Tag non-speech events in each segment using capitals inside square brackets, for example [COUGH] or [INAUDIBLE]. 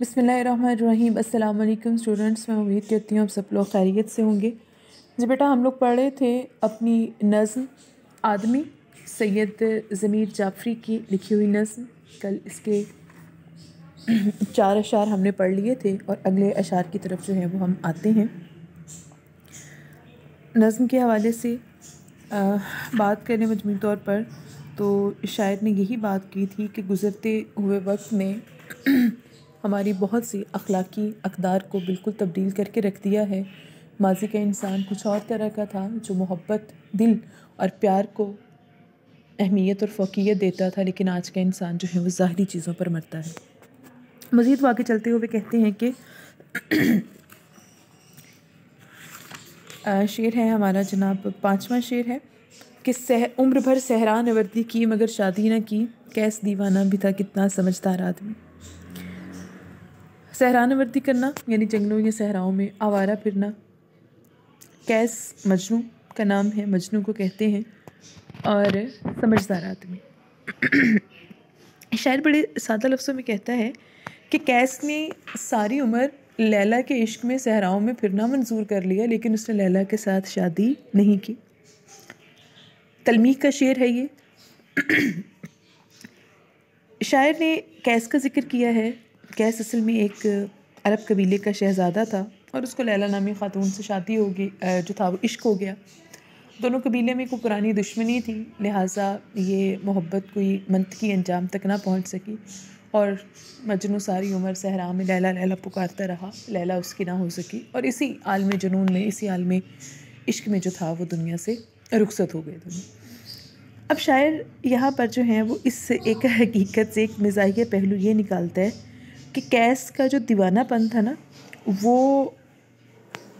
बसमीम अल्लाम स्टूडेंट्स मैं उम्मीद करती हूँ आप सब लोग खैरियत से होंगे जी बेटा हम लोग पढ़ रहे थे अपनी नज़म आदमी सैयद ज़मीर जाफरी की लिखी हुई नज़म कल इसके [CLEARS THROAT] चार अशार हमने पढ़ लिए थे और अगले अशार की तरफ जो है वो हम आते हैं नज़म के हवाले से आ, बात करें मजमू तौर पर तो शायर ने यही बात की थी कि गुज़रते हुए वक्त में [CLEARS THROAT] हमारी बहुत सी अखलाकी अकदार को बिल्कुल तब्दील करके रख दिया है माजी का इंसान कुछ और तरह का था जो मोहब्बत दिल और प्यार को अहमियत और फोकियत देता था लेकिन आज का इंसान जो है वो ज़ाहरी चीज़ों पर मरता है मज़ीद आगे चलते हुए कहते हैं कि शेर है हमारा जनाब पाँचवा शेर है कि सह उम्र भर सहरा नवर्दी की मगर शादी ना की कैस दीवाना भी था कितना समझदार आदमी सहरानवर्दी करना यानी जंगलों या सहराओं में आवारा फिरना कैस मजनू का नाम है मजनू को कहते हैं और समझदार आदमी [CLEARS THROAT] शायर बड़े सादा लफ्ज़ों में कहता है कि कैस ने सारी उम्र लैला के इश्क में सहराओं में फिरना मंजूर कर लिया लेकिन उसने लैला के साथ शादी नहीं की तलमी का शेर है ये [CLEARS THROAT] शायर ने कैस का जिक्र किया है कैस असल में एक अरब कबीले का शहज़ादा था और उसको लैला नामी खातून से शादी हो गई जो था वो इश्क हो गया दोनों कबीले में कोई पुरानी दुश्मनी थी लिहाजा ये मोहब्बत कोई मंथ की अंजाम तक ना पहुंच सकी और मजनू सारी उम्र सहरा में लैला लैला पुकारता रहा लैला उसकी ना हो सकी और इसी आलम जुनून में इसी आलम इश्क में जो था वो दुनिया से रुखसत हो गए दोनों अब शायर यहाँ पर जो हैं वो इस एक [LAUGHS] हकीकत से एक मिजाही पहलू ये निकालता है कि कैस का जो दीवानापन था ना वो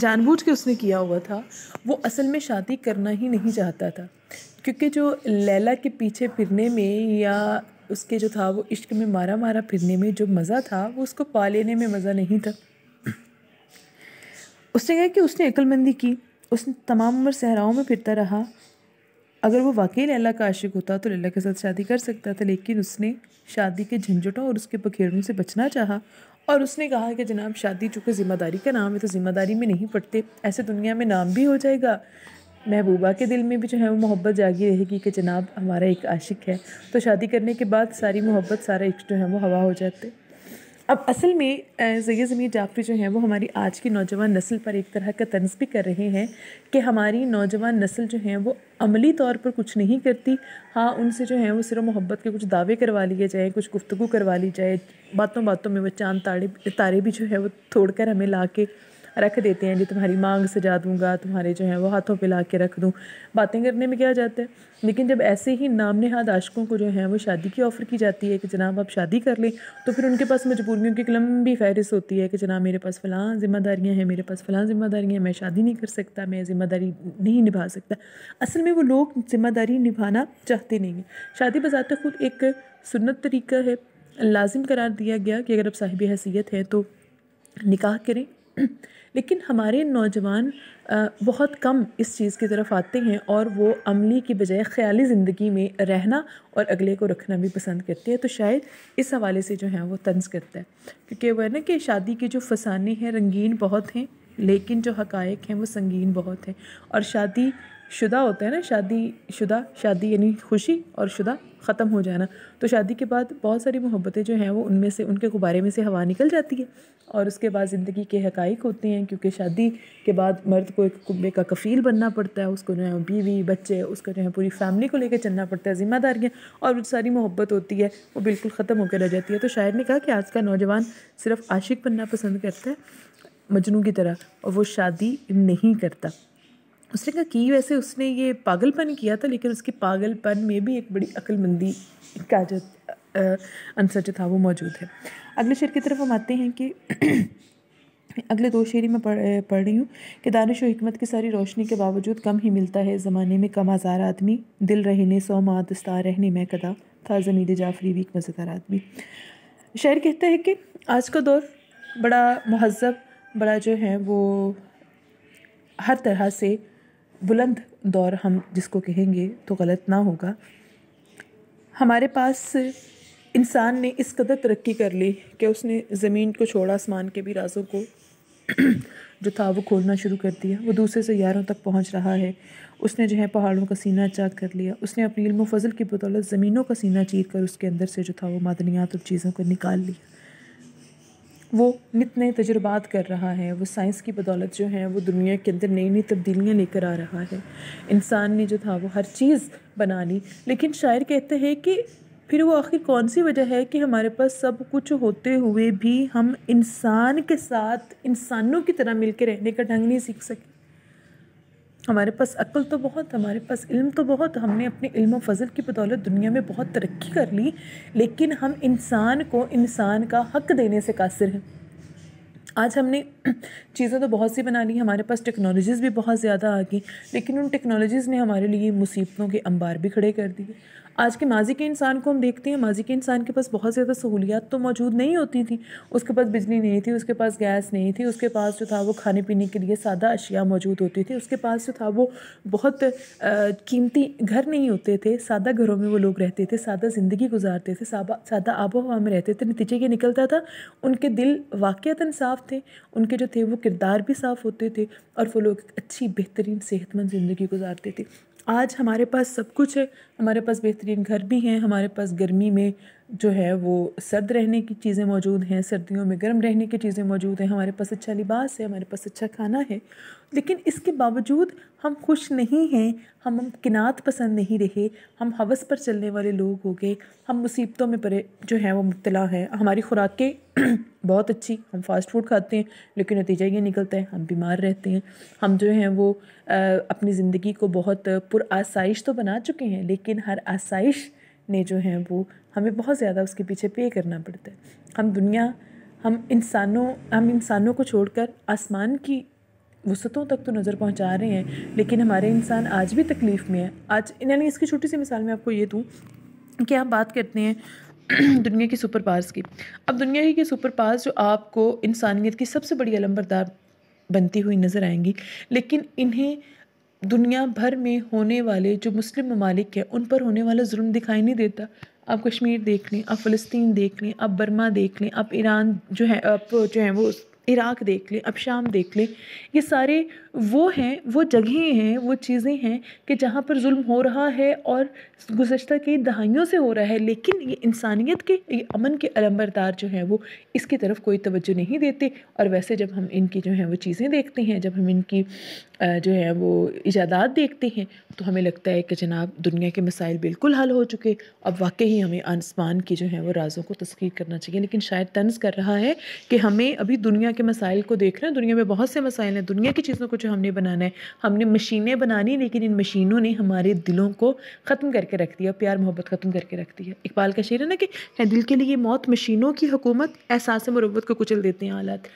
जानबूझ के उसने किया हुआ था वो असल में शादी करना ही नहीं चाहता था क्योंकि जो लैला के पीछे फिरने में या उसके जो था वो इश्क में मारा मारा फिरने में जो मज़ा था वो उसको पा लेने में मज़ा नहीं था उसने कहा कि उसने अक्लमंदी की उसने तमाम उम्र सहराओं में फिरता रहा अगर वो वाकई लैला का आशिक होता तो लैला के साथ शादी कर सकता था लेकिन उसने शादी के झंझटों और उसके पखेड़ों से बचना चाहा और उसने कहा कि जनाब शादी चूँकि ज़िम्मेदारी का नाम है तो ज़िम्मेदारी में नहीं पड़ते ऐसे दुनिया में नाम भी हो जाएगा महबूबा के दिल में भी जो है वो मोहब्बत जागी रहेगी कि जनाब हमारा एक आशिक है तो शादी करने के बाद सारी मोहब्बत सारा इश्क जो है वो हवा हो जाते अब असल में सैद ज़मीर जाफरी जो हैं वो हमारी आज की नौजवान नस्ल पर एक तरह का तंज भी कर रहे हैं कि हमारी नौजवान नस्ल जो हैं वो अमली तौर पर कुछ नहीं करती हाँ उनसे जो है वो सिर्फ मोहब्बत के कुछ दावे करवा लिए जाए कुछ गुफ्तु करवा ली जाए बातों बातों में वो चांद तारे तारे भी जो है वो तोड़ कर हमें ला के रख देते हैं जी तुम्हारी मांग सजा दूंगा तुम्हारे जो है वो हाथों पे ला के रख दूँ बातें करने में क्या जाता है लेकिन जब ऐसे ही नाम नेहाद आशकों को जो है वो शादी की ऑफ़र की जाती है कि जनाब आप शादी कर लें तो फिर उनके पास मजबूरियों की एक लंबी फहरिस्त होती है कि जनाब मेरे पास फ़लाँ ज़िम्मेदारियाँ हैं मेरे पास फ़लाँ ज़िम्मेदारियाँ हैं मैं शादी नहीं कर सकता मैं ज़िम्मेदारी नहीं निभा सकता असल में वो लोग ज़िम्मेदारी निभाना चाहते नहीं हैं शादी बजात खुद एक सुन्नत तरीका है लाजिम करार दिया गया कि अगर आप साहिब हैसियत हैं तो निकाह करें [CLEARS THROAT] लेकिन हमारे नौजवान बहुत कम इस चीज़ की तरफ आते हैं और वो अमली की बजाय ख्याली ज़िंदगी में रहना और अगले को रखना भी पसंद करते हैं तो शायद इस हवाले से जो है वो तंज करता है क्योंकि वह ना कि शादी के जो फसाने हैं रंगीन बहुत हैं लेकिन जो हकायक हैं वो संगीन बहुत हैं और शादी शुदा होते हैं ना शादी शुदा शादी यानी खुशी और शुदा ख़त्म हो जाना तो शादी के बाद बहुत सारी मोहब्बतें जो हैं वो उनमें से उनके गुब्बारे में से हवा निकल जाती है और उसके बाद ज़िंदगी के हकाइक होते हैं क्योंकि शादी के बाद मर्द को एक कुंबे का कफ़ील बनना पड़ता है उसको जो है बीवी बच्चे उसको जो है पूरी फैमिली को लेकर चलना पड़ता है ज़िम्मेदारियाँ और सारी मोहब्बत होती है वो बिल्कुल ख़त्म होकर रह जाती है तो शायर ने कहा कि आज का नौजवान सिर्फ आशिक बनना पसंद करता है मजनू की तरह और वो शादी नहीं करता उसने कहा कि वैसे उसने ये पागलपन किया था लेकिन उसके पागलपन में भी एक बड़ी अक्लमंदी का जो आंसर जो था वो मौजूद है अगले शेर की तरफ हम आते हैं कि [CLEARS THROAT] अगले दो शेरी में पढ़ पढ़ रही हूँ कि दानिश व हमत की सारी रोशनी के बावजूद कम ही मिलता है ज़माने में कम आज़ार आदमी दिल रहने सौ मादस्तार रहने में कदा था जमीद जाफरी भी एक मज़ेदार आदमी शेर कहता है कि आज का दौर बड़ा महजब बड़ा जो है वो हर तरह से बुलंद दौर हम जिसको कहेंगे तो गलत ना होगा हमारे पास इंसान ने इस कदर तरक्की कर ली कि उसने ज़मीन को छोड़ा आसमान के भी राजों को [CLEARS THROAT] जो था वो खोलना शुरू कर दिया वो दूसरे सैारों तक पहुंच रहा है उसने जो है पहाड़ों का सीना चाक कर लिया उसने अपनी इल्म फजल की बदौलत ज़मीनों का सीना चीर कर उसके अंदर से जो था वो मादनियात और चीज़ों को निकाल लिया वो नित नए तजुर्बात कर रहा है वो साइंस की बदौलत जो है वो दुनिया के अंदर नई नई तब्दीलियाँ लेकर आ रहा है इंसान ने जो था वो हर चीज़ बना ली लेकिन शायर कहते हैं कि फिर वो आखिर कौन सी वजह है कि हमारे पास सब कुछ होते हुए भी हम इंसान के साथ इंसानों की तरह मिलकर रहने का ढंग नहीं सीख सके हमारे पास अक्ल तो बहुत हमारे पास इल्म तो बहुत हमने अपने इल्म फजल की बदौलत दुनिया में बहुत तरक्की कर ली लेकिन हम इंसान को इंसान का हक देने से कासिर हैं आज हमने [CLEARS THROAT] चीज़ें तो बहुत सी बना ली हमारे पास टेक्नोलॉजीज़ भी बहुत ज़्यादा आ गई लेकिन उन टेक्नोलॉजीज़ ने हमारे लिए मुसीबतों के अंबार भी खड़े कर दिए आज के माजी के इंसान को हम देखते हैं माजी के इंसान के पास बहुत ज़्यादा सहूलियात तो मौजूद नहीं होती थी उसके पास बिजली नहीं थी उसके पास गैस नहीं थी उसके पास जो था वो खाने पीने के लिए सादा अशिया मौजूद होती थी उसके पास जो था वो बहुत कीमती घर नहीं होते थे सादा घरों में वो लोग रहते थे सादा ज़िंदगी गुजारते थे सादा आबो हवा में रहते थे नतीजे ये निकलता था उनके दिल वाक़ता साफ़ थे उनके जो थे वो किरदार भी साफ़ होते थे और वो लोग अच्छी बेहतरीन सेहतमंद ज़िंदगी गुजारते थे आज हमारे पास सब कुछ है हमारे पास बेहतरीन घर भी हैं हमारे पास गर्मी में जो है वो सर्द रहने की चीज़ें मौजूद हैं सर्दियों में गर्म रहने की चीज़ें मौजूद हैं हमारे पास अच्छा लिबास है हमारे पास अच्छा खाना है लेकिन इसके बावजूद हम खुश नहीं हैं हम किनात पसंद नहीं रहे हम हवस पर चलने वाले लोग हो गए हम मुसीबतों में परे जो हैं वो मुबतला है हमारी खुराकें [CLEARS THROAT] बहुत अच्छी हम फास्ट फूड खाते हैं लेकिन नतीजा ये निकलता है हम बीमार रहते हैं हम जो हैं वो आ, अपनी ज़िंदगी को बहुत पुरासाइश तो बना चुके हैं लेकिन हर आसाइश ने जो है वो हमें बहुत ज़्यादा उसके पीछे पे करना पड़ता है हम दुनिया हम इंसानों हम इंसानों को छोड़कर आसमान की वसतों तक तो नज़र पहुंचा रहे हैं लेकिन हमारे इंसान आज भी तकलीफ़ में है आज यानी इसकी छोटी सी मिसाल मैं आपको ये दूँ कि आप बात करते हैं [CLEARS THROAT] दुनिया की सुपर पावर्स की अब दुनिया की सुपर पावर्स जो आपको इंसानियत की सबसे बड़ी अलमबरदार बनती हुई नज़र आएंगी लेकिन इन्हें दुनिया भर में होने वाले जो मुस्लिम ममालिक हैं उन पर होने वाला जुल्म दिखाई नहीं देता आप कश्मीर देख लें आप फ़लस्तीन देख लें आप बर्मा देख लें आप ईरान जो है आप जो है वो इराक देख लें अब शाम देख लें ये सारे वो हैं वो जगहें हैं वो चीज़ें हैं कि जहाँ पर जुल्म हो रहा है और गुजशत कई दहाइयों से हो रहा है लेकिन ये इंसानियत के ये अमन के अलम्बरदार जो हैं वो इसकी तरफ कोई तवज्जो नहीं देते और वैसे जब हम इनकी जो है वो चीज़ें देखते हैं जब हम इनकी जो है वो ईजादात देखते हैं तो हमें लगता है कि जनाब दुनिया के मसाइल बिल्कुल हल हो चुके अब वाकई ही हमें आसमान की जो है वो राज़ों को तस्खीर करना चाहिए लेकिन शायद तंज कर रहा है कि हमें अभी दुनिया के मसाइल को देख रहे हैं दुनिया में बहुत से मसाइल हैं दुनिया की चीज़ों को जो हमने बनाना है हमने मशीनें बनानी लेकिन इन मशीनों ने हमारे दिलों को ख़त्म करके रख दिया प्यार मोहब्बत ख़त्म करके रख दिया इकबाल का शेर है ना कि दिल के लिए मौत मशीनों की हुकूमत एहसास मरबत को कुचल देते हैं हालात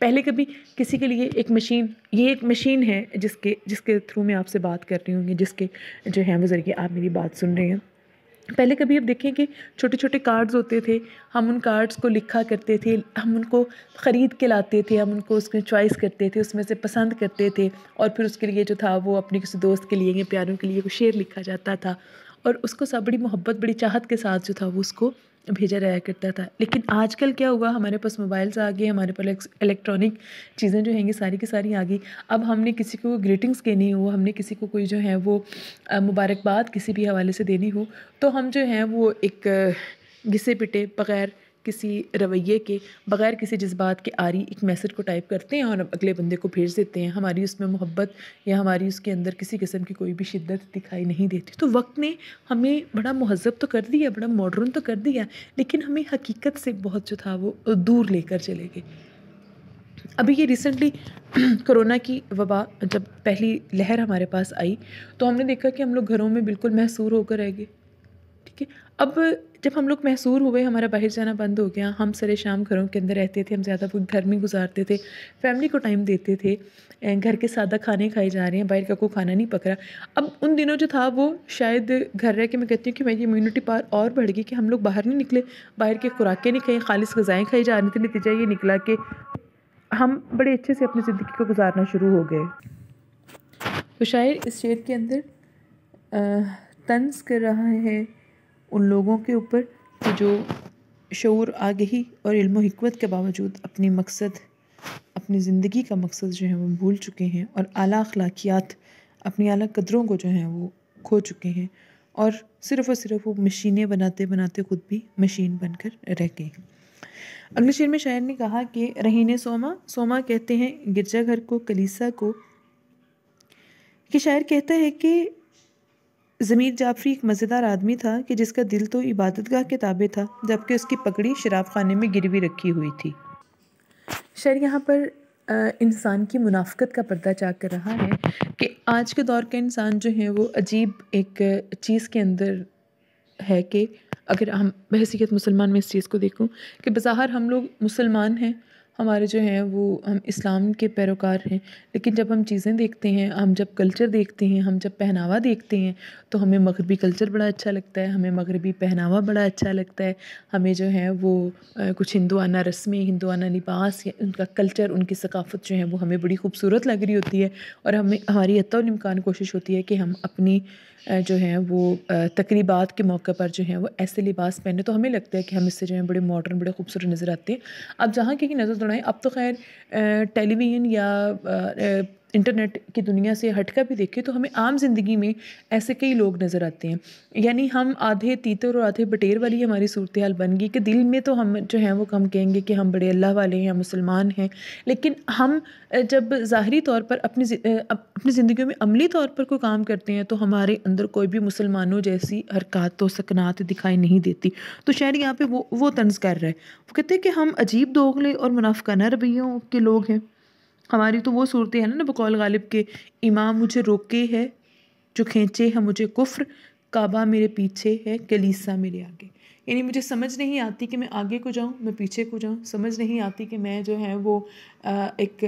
पहले कभी किसी के लिए एक मशीन ये एक मशीन है जिसके जिसके थ्रू मैं आपसे बात कर रही हूँ जिसके जो है वो ज़रिए आप मेरी बात सुन रहे हैं पहले कभी आप देखें कि छोटे छोटे कार्ड्स होते थे हम उन कार्ड्स को लिखा करते थे हम उनको ख़रीद के लाते थे हम उनको उसमें चॉइस करते थे उसमें से पसंद करते थे और फिर उसके लिए जो था वो अपने किसी दोस्त के लिए या प्यारों के लिए वो शेर लिखा जाता था और उसको सब बड़ी मोहब्बत बड़ी चाहत के साथ जो था वो उसको भेजा रहा करता था लेकिन आजकल क्या हुआ हमारे पास मोबाइल्स आ गए हमारे पास इलेक्ट्रॉनिक चीज़ें जो हैंगी सारी की सारी आ गई अब हमने किसी को ग्रीटिंग्स देनी हो हमने किसी को कोई जो है वो मुबारकबाद किसी भी हवाले से देनी हो तो हम जो हैं वो एक घिसे पिटे बगैर किसी रवैये के बग़ैर किसी जज्बात के आरी एक मैसेज को टाइप करते हैं और अगले बंदे को भेज देते हैं हमारी उसमें मोहब्बत या हमारी उसके अंदर किसी किस्म की कोई भी शिद्दत दिखाई नहीं देती तो वक्त ने हमें बड़ा महजब तो कर दिया बड़ा मॉडर्न तो कर दिया लेकिन हमें हकीकत से बहुत जो था वो दूर लेकर चले गए अभी ये रिसेंटली [CLEARS THROAT] कोरोना की वबा जब पहली लहर हमारे पास आई तो हमने देखा कि हम लोग घरों में बिल्कुल महसूर होकर रह गए ठीक है अब जब हम लोग महसूर हुए हमारा बाहर जाना बंद हो गया हम सरे शाम घरों के अंदर रहते थे हम ज़्यादा वक्त घर में गुजारते थे फैमिली को टाइम देते थे घर के सादा खाने खाए जा रहे हैं बाहर का कोई खाना नहीं पक रहा अब उन दिनों जो था वो शायद घर रह के मैं कहती हूँ कि मेरी इम्यूनिटी पार और बढ़ गई कि हम लोग बाहर नहीं निकले बाहर के खुराकें नहीं खाई खालिश गज़ाएँ खाई जा रही थी नतीजा ये निकला कि हम बड़े अच्छे से अपनी ज़िंदगी को गुजारना शुरू हो गए तो शायर इस शेर के अंदर तंज कर रहा है उन लोगों के ऊपर कि जो शूर आगही और इल्म हिकमत के बावजूद अपनी मकसद अपनी ज़िंदगी का मकसद जो है वो भूल चुके हैं और आला अखलाकियात अपनी आला कदरों को जो है वो खो चुके हैं और सिर्फ़ और सिर्फ वो मशीनें बनाते बनाते खुद भी मशीन बनकर रह गए हैं अगले शेर में शायर ने कहा कि रहीने सोमा सोमा कहते हैं गिरजाघर को कलीसा को कि शायर कहता है कि ज़मीर जाफरी एक मज़ेदार आदमी था कि जिसका दिल तो इबादतगाह के ताबे था जबकि उसकी पगड़ी शराब खाने में गिरवी रखी हुई थी शर यहाँ पर इंसान की मुनाफ़त का पर्दा चाक कर रहा है कि आज के दौर के इंसान जो हैं वो अजीब एक चीज़ के अंदर है कि अगर हम बहसीत मुसलमान में इस चीज़ को देखूँ कि बज़ाहर हम लोग मुसलमान हैं हमारे जो हैं वो हम इस्लाम के पैरोकार हैं लेकिन जब हम चीज़ें देखते हैं हम जब कल्चर देखते हैं हम जब पहनावा देखते हैं तो हमें मगरबी कल्चर बड़ा अच्छा लगता है हमें मगरबी पहनावा बड़ा अच्छा लगता है हमें जो है वो कुछ हिंदुआना रस्में हिंदुआना लिबास उनका कल्चर उनकी सकाफत जो है वो हमें बड़ी खूबसूरत लग रही होती है और हमें हमारी हतमकान कोशिश होती है कि हम अपनी जो है वो तकरीबा के मौके पर जो है वो ऐसे लिबास पहने तो हमें लगता है कि हम इससे जो है बड़े मॉडर्न बड़े खूबसूरत नज़र आते हैं अब जहाँ की नज़र लड़ाई अब तो खैर टेलीविज़न या इंटरनेट की दुनिया से हटकर भी देखें तो हमें आम जिंदगी में ऐसे कई लोग नज़र आते हैं यानी हम आधे तीतर और आधे बटेर वाली हमारी सूरत हाल बन गई कि दिल में तो हम जो हैं वो कम कहेंगे कि हम बड़े अल्लाह वाले हैं मुसलमान हैं लेकिन हम जब ज़ाहरी तौर पर अपनी अपनी ज़िंदगी में अमली तौर पर कोई काम करते हैं तो हमारे अंदर कोई भी मुसलमानों जैसी हरकत व सकनात दिखाई नहीं देती तो शायद यहाँ पर वो वो तंज कर रहा है वो कहते हैं कि हम अजीब दोगले और मुनाफाना रवैयों के लोग हैं हमारी तो वो सूरत है ना बकौल गालिब के इमाम मुझे रोके है जो खींचे है मुझे कुफ्र काबा मेरे पीछे है कलीसा मेरे आगे यानी मुझे समझ नहीं आती कि मैं आगे को जाऊँ मैं पीछे को जाऊँ समझ नहीं आती कि मैं जो है वो एक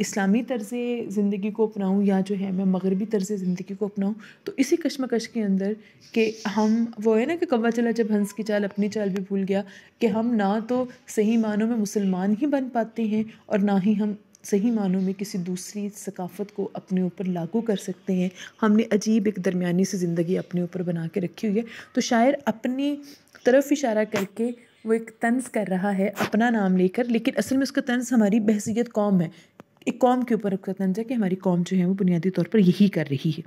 इस्लामी तर्ज़ ज़िंदगी को अपनाऊँ या जो है मैं मगरबी तर्ज़ ज़िंदगी को अपनाऊँ तो इसी कश्मकश के अंदर कि हम वो है ना कि कब्बा चला जब हंस की चाल अपनी चाल भी भूल गया कि हम ना तो सही मानों में मुसलमान ही बन पाते हैं और ना ही हम सही मानों में किसी दूसरी सकाफ़त को अपने ऊपर लागू कर सकते हैं हमने अजीब एक दरमियानी सी ज़िंदगी अपने ऊपर बना के रखी हुई है तो शायर अपनी तरफ इशारा करके वो एक तंज कर रहा है अपना नाम लेकर लेकिन असल में उसका तंज हमारी बहसीत कौम है एक कौम के ऊपर उसका तंज है कि हमारी कौम जो है वो बुनियादी तौर पर यही कर रही है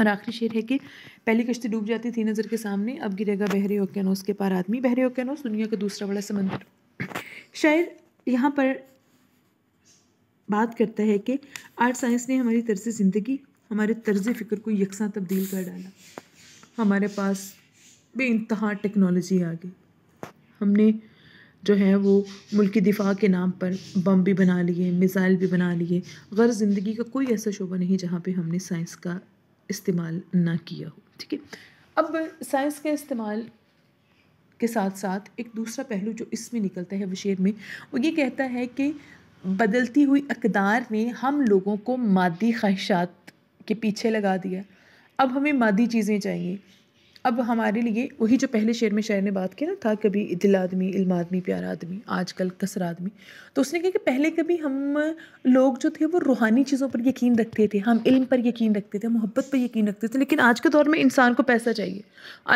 और आखिरी शेर है कि पहली कश्ती डूब जाती थी नज़र के सामने अब गिरेगा बहरे ओकेनोस के पार आदमी बहरे ओकेनोस दुनिया का दूसरा बड़ा समंदर शायर यहाँ पर बात करता है कि आर्ट साइंस ने हमारी तर्ज ज़िंदगी हमारे तर्ज फ़िक्र को यकसा तब्दील कर डाला हमारे पास बे इंतहा टेक्नोलॉजी आ गई हमने जो है वो मुल्क दिफा के नाम पर बम भी बना लिए मिज़ाइल भी बना लिए गर ज़िंदगी का कोई ऐसा शोबा नहीं जहाँ पे हमने साइंस का इस्तेमाल ना किया हो ठीक है अब साइंस का इस्तेमाल के साथ साथ एक दूसरा पहलू जो इसमें निकलता है वशेर में वो ये कहता है कि बदलती हुई अकदार ने हम लोगों को मादी ख्वाहिशात के पीछे लगा दिया अब हमें मादी चीज़ें चाहिए अब हमारे लिए वही जो पहले शेर में शेर ने बात की ना था कभी दिल आदमी इल्म आदमी प्यारा आदमी आजकल कसर आदमी तो उसने कहा कि पहले कभी हम लोग जो थे वो रूहानी चीज़ों पर यकीन रखते थे हम इल्म पर यकीन रखते थे मोहब्बत पर यकीन रखते थे लेकिन आज के दौर में इंसान को पैसा चाहिए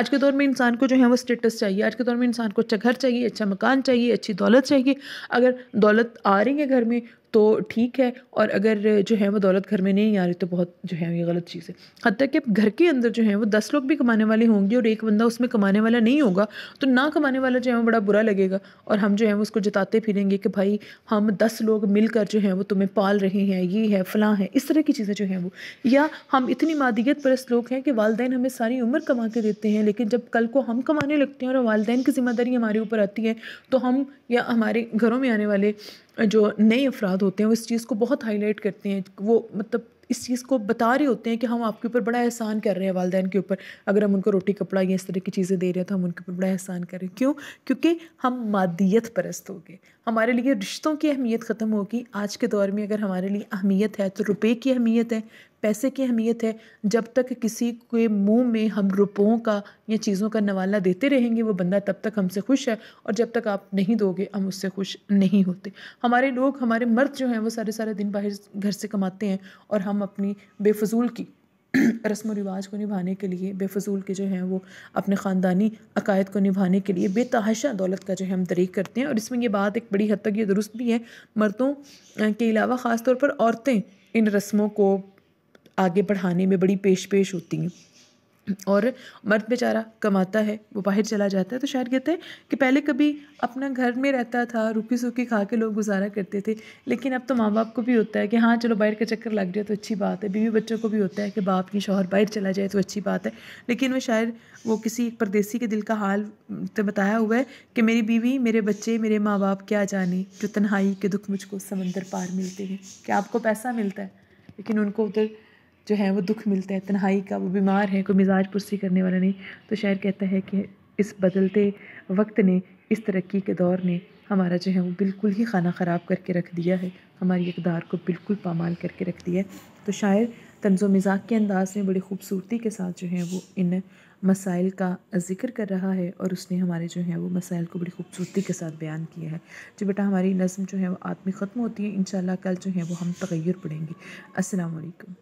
आज के दौर में इंसान को जो है वो स्टेटस चाहिए आज के दौर में इंसान को अच्छा घर चाहिए अच्छा मकान चाहिए अच्छी दौलत चाहिए अगर दौलत आ रही है घर में तो ठीक है और अगर जो है वो दौलत घर में नहीं आ रही तो बहुत जो है ये गलत चीज़ है हती कि घर के अंदर जो है वो दस लोग भी कमाने वाले होंगे और एक बंदा उसमें कमाने वाला नहीं होगा तो ना कमाने वाला जो है वो बड़ा बुरा लगेगा और हम जो है वो उसको जताते फिरेंगे कि भाई हम दस लोग मिलकर जो है वो तुम्हें पाल रहे हैं ये है फ़लाँ है इस तरह की चीज़ें जो हैं वो या हम इतनी मादियत परस्त लोग हैं कि वालदेन हमें सारी उम्र कमा के देते हैं लेकिन जब कल को हम कमाने लगते हैं और वालदेन की जिम्मेदारी हमारे ऊपर आती है तो हम या हमारे घरों में आने वाले जो नए अफराद होते हैं वो इस चीज़ को बहुत हाईलाइट करते हैं वो मतलब इस चीज़ को बता रहे होते हैं कि हम आपके ऊपर बड़ा एहसान कर रहे हैं वालदे के ऊपर अगर हम उनको रोटी कपड़ा या इस तरह की चीज़ें दे रहे हैं तो हम उनके ऊपर बड़ा एहसान कर रहे हैं क्यों क्योंकि हम मादियत परस्त हो गए हमारे लिए रिश्तों की अहमियत ख़त्म होगी आज के दौर में अगर हमारे लिए अहमियत है तो रुपये की अहमियत है पैसे की अहमियत है जब तक किसी के मुंह में हम रुपयों का या चीज़ों का नवाला देते रहेंगे वो बंदा तब तक हमसे खुश है और जब तक आप नहीं दोगे हम उससे खुश नहीं होते हमारे लोग हमारे मर्द जो हैं वो सारे सारे दिन बाहर घर से कमाते हैं और हम अपनी बेफजूल की [CLEARS THROAT] रस्म रिवाज को निभाने के लिए बेफजूल के जो हैं वो अपने ख़ानदानी अकायद को निभाने के लिए बेतहाशा दौलत का जो है हम तरीक करते हैं और इसमें ये बात एक बड़ी हद तक ये दुरुस्त भी है मर्दों के अलावा ख़ास तौर पर औरतें इन रस्मों को आगे बढ़ाने में बड़ी पेश पेश होती हैं और मर्द बेचारा कमाता है वो बाहर चला जाता है तो शायर कहते हैं कि पहले कभी अपना घर में रहता था रूखी सूखी खा के लोग गुजारा करते थे लेकिन अब तो माँ बाप को भी होता है कि हाँ चलो बाहर का चक्कर लग जाए तो अच्छी बात है बीवी बच्चों को भी होता है कि बाप की शोहर बाहर चला जाए तो अच्छी बात है लेकिन वो शायर वो किसी एक परदेसी के दिल का हाल तो बताया हुआ है कि मेरी बीवी मेरे बच्चे मेरे माँ बाप क्या जाने जो तन्हाई के दुख मुझको समंदर पार मिलते हैं क्या आपको पैसा मिलता है लेकिन उनको उधर जो है वो दुख मिलता है तन्हाई का वो बीमार है कोई मिजाज पुरसी करने वाला नहीं तो शायर कहता है कि इस बदलते वक्त ने इस तरक्की के दौर ने हमारा जो है वो बिल्कुल ही खाना ख़राब करके रख दिया है हमारी इकदार को बिल्कुल पामाल करके रख दिया है तो शायर तंज मिज़ाक के अंदाज़ में बड़ी खूबसूरती के साथ जो है वो इन मसाइल का जिक्र कर रहा है और उसने हमारे जो है वो मसाइल को बड़ी खूबसूरती के साथ बयान किया है जो बेटा हमारी नज़म जो है वो आत्मी ख़त्म होती है इन कल जो है वो हम तगैर पढ़ेंगे असलकम